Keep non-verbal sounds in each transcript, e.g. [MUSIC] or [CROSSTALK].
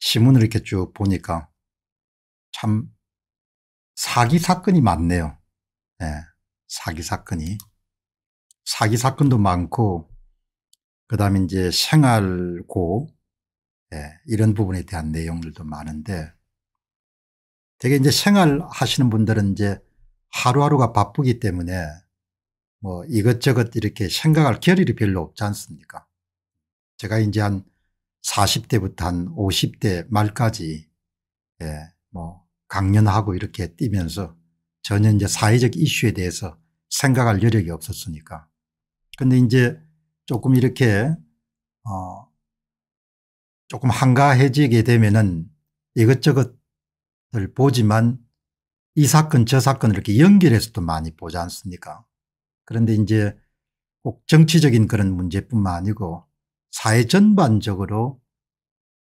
신문을 이렇게 쭉 보니까 참 사기 사건이 많네요. 네, 사기 사건이. 사기 사건도 많고 그다음에 이제 생활고 네, 이런 부분에 대한 내용들도 많은데 되게 이제 생활하시는 분들은 이제 하루하루가 바쁘기 때문에 뭐 이것저것 이렇게 생각할 겨를이 별로 없지 않습니까? 제가 이제 한 40대부터 한 50대 말까지 예, 뭐 강연하고 이렇게 뛰면서 전혀 이제 사회적 이슈에 대해서 생각할 여력이 없었으니까. 근데 이제 조금 이렇게 어 조금 한가해지게 되면은 이것저것을 보지만 이 사건 저 사건을 이렇게 연결해서도 많이 보지 않습니까? 그런데 이제 꼭 정치적인 그런 문제뿐만 아니고 사회 전반적으로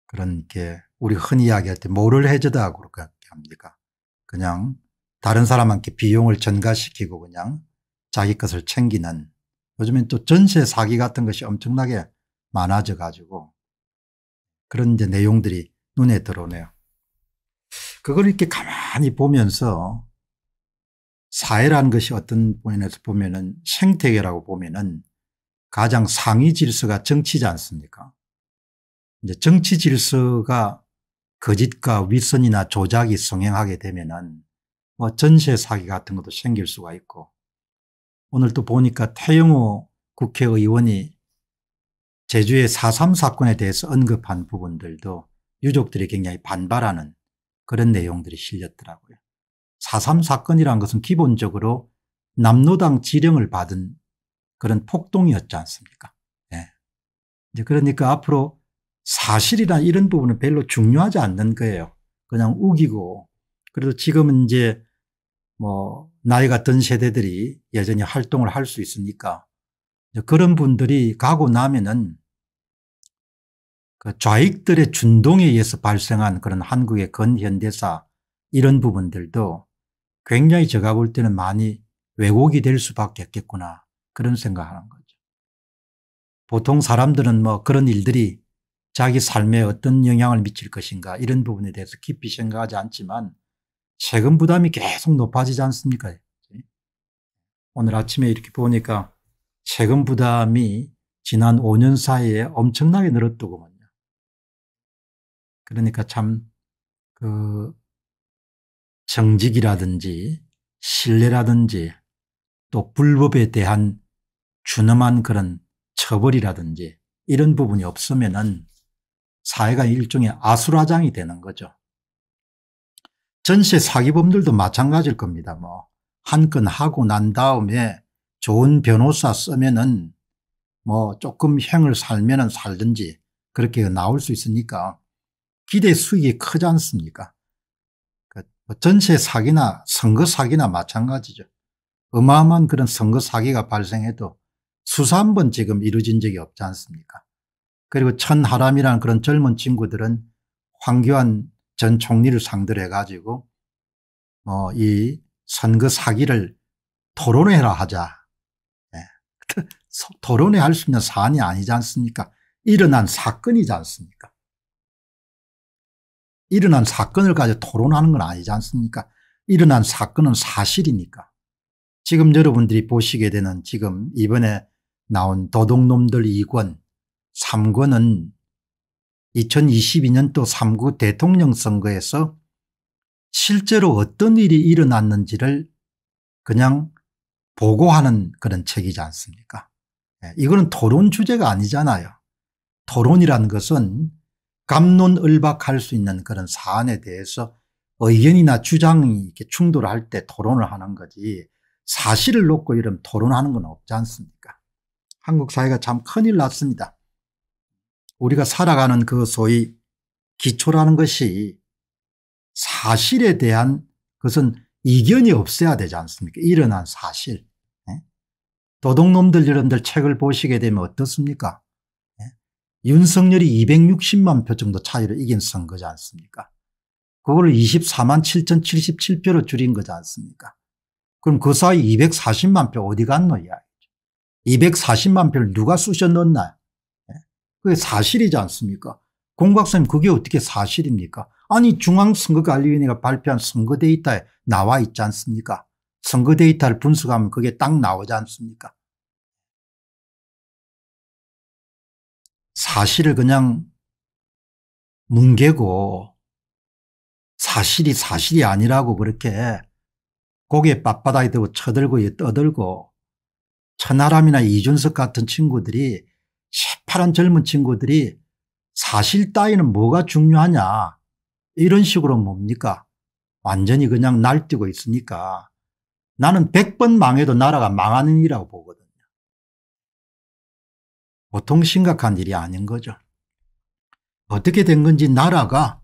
그런 게 우리 흔히 이야기할 때 뭐를 해주다 그렇게 합니까? 그냥 다른 사람한테 비용을 전가시키고 그냥 자기 것을 챙기는 요즘엔 또 전세 사기 같은 것이 엄청나게 많아져 가지고 그런 이제 내용들이 눈에 들어오네요. 그걸 이렇게 가만히 보면서 사회라는 것이 어떤 분에서 보면은 생태계라고 보면은 가장 상위 질서가 정치지 않습니까? 이제 정치 질서가 거짓과 윗선이나 조작이 성행하게 되면은 뭐 전세 사기 같은 것도 생길 수가 있고 오늘 또 보니까 태영호 국회의원이 제주의 4.3 사건에 대해서 언급한 부분들도 유족들이 굉장히 반발하는 그런 내용들이 실렸더라고요. 4.3 사건이란 것은 기본적으로 남노당 지령을 받은 그런 폭동이었지 않습니까? 예. 이제 그러니까 앞으로 사실이나 이런 부분은 별로 중요하지 않는 거예요. 그냥 우기고. 그래도 지금은 이제 뭐 나이가 든 세대들이 여전히 활동을 할 수 있으니까 그런 분들이 가고 나면은 그 좌익들의 준동에 의해서 발생한 그런 한국의 근현대사 이런 부분들도 굉장히 제가 볼 때는 많이 왜곡이 될 수밖에 없겠구나 그런 생각하는 거죠. 보통 사람들은 뭐 그런 일들이 자기 삶에 어떤 영향을 미칠 것인가 이런 부분에 대해서 깊이 생각하지 않지만 세금 부담이 계속 높아지지 않습니까? 오늘 아침에 이렇게 보니까 세금 부담이 지난 5년 사이에 엄청나게 늘었더구먼요. 그러니까 참, 그, 정직이라든지 신뢰라든지 또 불법에 대한 준엄한 그런 처벌이라든지 이런 부분이 없으면은 사회가 일종의 아수라장이 되는 거죠. 전세 사기범들도 마찬가지일 겁니다. 뭐 한 건 하고 난 다음에 좋은 변호사 쓰면은 뭐 조금 행을 살면은 살든지 그렇게 나올 수 있으니까 기대 수익이 크지 않습니까? 그 뭐 전세 사기나 선거 사기나 마찬가지죠. 어마어마한 그런 선거 사기가 발생해도 수사 한 번 지금 이루어진 적이 없지 않습니까 그리고 천하람이라는 그런 젊은 친구들은 황교안 전 총리를 상대로 해가지고 어, 이 선거 사기를 토론회라 하자. 네. [LAUGHS] 토론회 할수 있는 사안이 아니지 않습니까 일어난 사건이지 않습니까 일어난 사건을 가지고 토론하는 건 아니지 않습니까 일어난 사건은 사실이니까 지금 여러분들이 보시게 되는 지금 이번에 나온 도둑놈들 2권 3권은 2 0 2 2년또 3구 대통령 선거에서 실제로 어떤 일이 일어났는지를 그냥 보고하는 그런 책이지 않습니까 예, 이거는 토론 주제가 아니잖아요. 토론이라는 것은 감론을박할 수 있는 그런 사안에 대해서 의견이나 주장이 이렇게 충돌할 때 토론을 하는 거지 사실을 놓고 이런 토론하는 건 없지 않습니까 한국 사회가 참 큰일 났습니다. 우리가 살아가는 그 소위 기초라는 것이 사실에 대한 그것은 이견이 없어야 되지 않습니까? 일어난 사실. 예? 도둑놈들 여러분들 책을 보시게 되면 어떻습니까? 예? 윤석열이 260만 표 정도 차이로 이긴 선거지 않습니까? 그걸 24만 7,077표로 줄인 거지 않습니까? 그럼 그 사이 240만 표 어디 갔노 이야기. 240만 표를 누가 쑤셔넣었나요? 예? 그게 사실이지 않습니까? 공각수님 그게 어떻게 사실입니까? 아니 중앙선거관리위원회가 발표한 선거 데이터에 나와 있지 않습니까? 선거 데이터를 분석하면 그게 딱 나오지 않습니까? 사실을 그냥 뭉개고 사실이 사실이 아니라고 그렇게 고개 빳바닥에 대고 쳐들고 떠들고 천하람이나 이준석 같은 친구들이 새파란 젊은 친구들이 사실 따위는 뭐가 중요하냐 이런 식으로 뭡니까 완전히 그냥 날뛰고 있으니까 나는 100번 망해도 나라가 망하는 일이라고 보거든요. 보통 심각한 일이 아닌 거죠. 어떻게 된 건지 나라가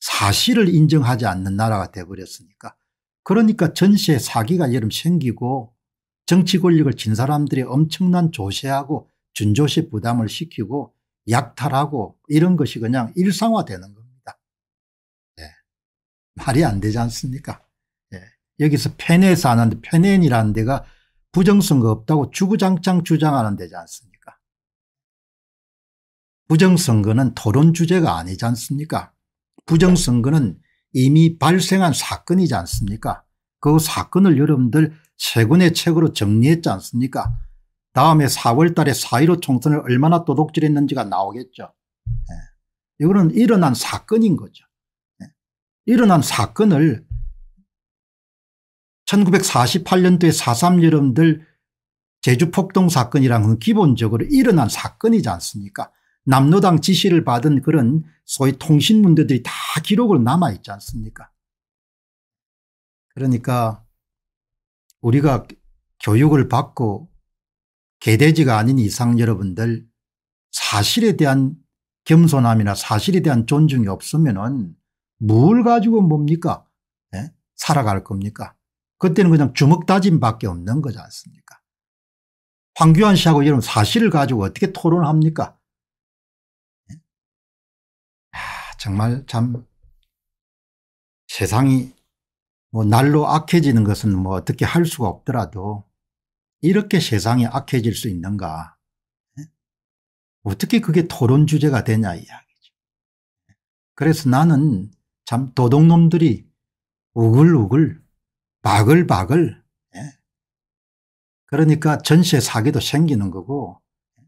사실을 인정하지 않는 나라가 돼버렸으니까 그러니까 전시에 사기가 여름 생기고 정치 권력을 진 사람들이 엄청난 조세하고 준조세 부담을 시키고 약탈하고 이런 것이 그냥 일상화되는 겁니다. 네. 말이 안 되지 않습니까? 네. 여기서 페네에서 하는데 페넨이라는 데가 부정선거 없다고 주구장창 주장하는 데지 않습니까? 부정선거는 토론 주제가 아니지 않습니까? 부정선거는 이미 발생한 사건이지 않습니까? 그 사건을 여러분들 세 권의 책으로 정리했지 않습니까 다음에 4월 달에 4.15 총선을 얼마나 도둑질했는지가 나오겠죠. 예. 이거는 일어난 사건인 거죠. 예. 일어난 사건을 1948년도에 4.3 여러분들 제주 폭동 사건이란 건 기본적으로 일어난 사건이지 않습니까 남로당 지시를 받은 그런 소위 통신 문들이다 기록으로 남아있지 않습니까 그러니까 우리가 교육을 받고 개돼지가 아닌 이상 여러분들 사실에 대한 겸손함이나 사실에 대한 존중이 없으면은 뭘 가지고 뭡니까? 네? 살아갈 겁니까? 그때는 그냥 주먹 다짐밖에 없는 거지 않습니까? 황교안 씨하고 여러분 사실을 가지고 어떻게 토론합니까? 네? 예? 정말 참 세상이 뭐 날로 악해지는 것은 뭐 어떻게 할 수가 없더라도 이렇게 세상이 악해질 수 있는가. 예? 어떻게 그게 토론 주제가 되냐 이야기죠. 그래서 나는 참 도둑놈들이 우글우글 바글바글 예? 그러니까 전세 사기도 생기는 거고 예?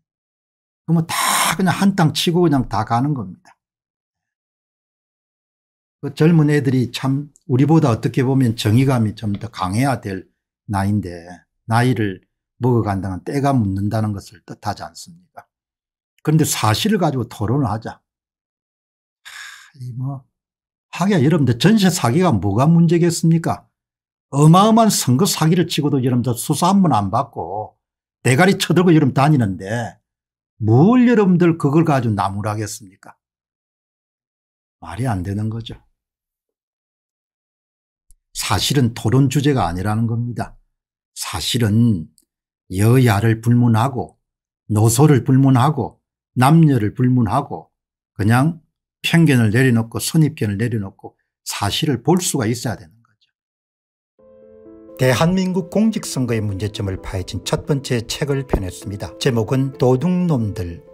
그러면 다 그냥 한 땅 치고 그냥 다 가는 겁니다. 그 젊은 애들이 참 우리보다 어떻게 보면 정의감이 좀 더 강해야 될 나이인데 나이를 먹어간다는 때가 묻는다는 것을 뜻하지 않습니까? 그런데 사실을 가지고 토론을 하자. 하, 이 뭐, 하기야 여러분들 전세 사기가 뭐가 문제겠습니까? 어마어마한 선거 사기를 치고도 여러분들 수사 한 번 안 받고 대가리 쳐들고 여러분 다니는데 뭘 여러분들 그걸 가지고 나무라겠습니까? 말이 안 되는 거죠. 사실은 토론 주제가 아니라는 겁니다. 사실은 여야를 불문하고 노소를 불문하고 남녀를 불문하고 그냥 편견을 내려놓고 선입견을 내려놓고 사실을 볼 수가 있어야 되는 거죠. 대한민국 공직선거의 문제점을 파헤친 첫 번째 책을 펴냈습니다. 제목은 도둑놈들